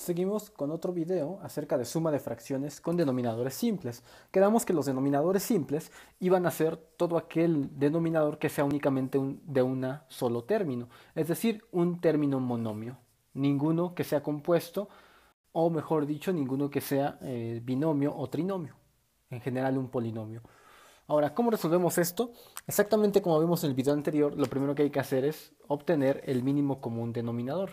Seguimos con otro video acerca de suma de fracciones con denominadores simples. Quedamos que los denominadores simples iban a ser todo aquel denominador que sea únicamente de un solo término, es decir, un término monomio. Ninguno que sea compuesto, o mejor dicho, ninguno que sea eh, binomio o trinomio, en general un polinomio. Ahora, ¿cómo resolvemos esto? Exactamente como vimos en el video anterior, lo primero que hay que hacer es obtener el mínimo común denominador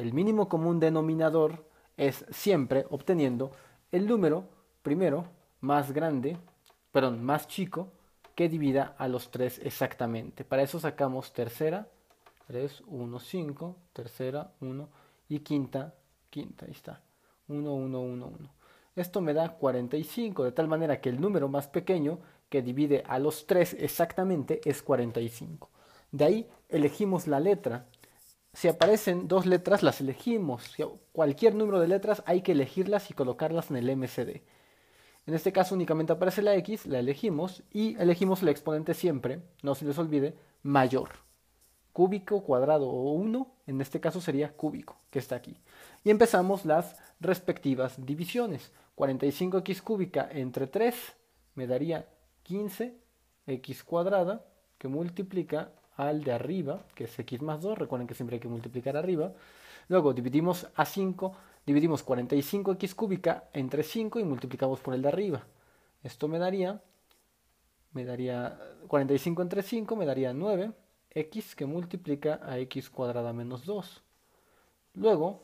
el mínimo común denominador es siempre obteniendo el número primero más grande, perdón, más chico que divida a los tres exactamente. Para eso sacamos tercera, 3, 1, 5, tercera, 1 y quinta, quinta, ahí está, 1, 1, 1, 1. Esto me da 45, de tal manera que el número más pequeño que divide a los tres exactamente es 45. De ahí elegimos la letra si aparecen dos letras, las elegimos. cualquier número de letras hay que elegirlas y colocarlas en el MCD. En este caso únicamente aparece la X, la elegimos y elegimos el exponente siempre, no se les olvide, mayor. Cúbico, cuadrado o 1, en este caso sería cúbico, que está aquí. Y empezamos las respectivas divisiones. 45x cúbica entre 3 me daría 15x cuadrada que multiplica al de arriba, que es x más 2, recuerden que siempre hay que multiplicar arriba. Luego dividimos a 5, dividimos 45x cúbica entre 5 y multiplicamos por el de arriba. Esto me daría, me daría 45 entre 5 me daría 9x que multiplica a x cuadrada menos 2. Luego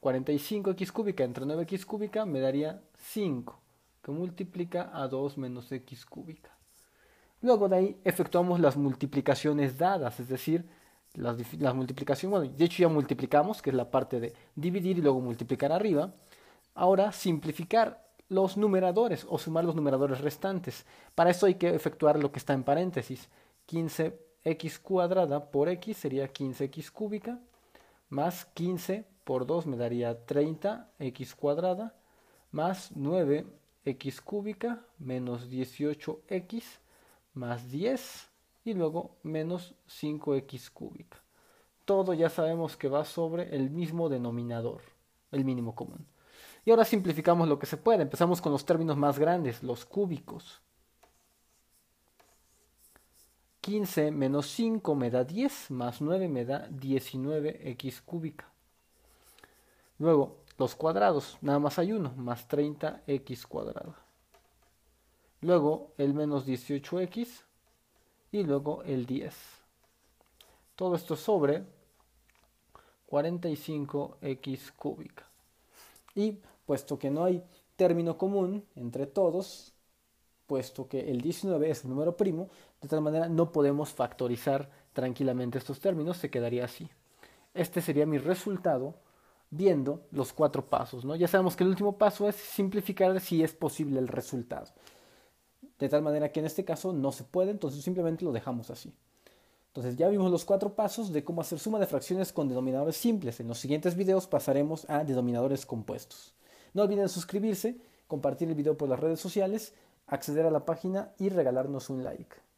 45x cúbica entre 9x cúbica me daría 5 que multiplica a 2 menos x cúbica. Luego de ahí efectuamos las multiplicaciones dadas, es decir, las, multiplicaciones, bueno, de hecho ya multiplicamos, que es la parte de dividir y luego multiplicar arriba. Ahora simplificar los numeradores o sumar los numeradores restantes. Para eso hay que efectuar lo que está en paréntesis. 15x cuadrada por x sería 15x cúbica, más 15 por 2 me daría 30x cuadrada, más 9x cúbica menos 18x más 10 y luego menos 5x cúbica. Todo ya sabemos que va sobre el mismo denominador, el mínimo común. Y ahora simplificamos lo que se puede. Empezamos con los términos más grandes, los cúbicos. 15 menos 5 me da 10, más 9 me da 19x cúbica. Luego, los cuadrados, nada más hay uno, más 30x cuadrada luego el menos 18x y luego el 10. Todo esto sobre 45x cúbica. Y puesto que no hay término común entre todos, puesto que el 19 es el número primo, de tal manera no podemos factorizar tranquilamente estos términos, se quedaría así. Este sería mi resultado viendo los cuatro pasos. ¿no? Ya sabemos que el último paso es simplificar si es posible el resultado. De tal manera que en este caso no se puede, entonces simplemente lo dejamos así. Entonces ya vimos los cuatro pasos de cómo hacer suma de fracciones con denominadores simples. En los siguientes videos pasaremos a denominadores compuestos. No olviden suscribirse, compartir el video por las redes sociales, acceder a la página y regalarnos un like.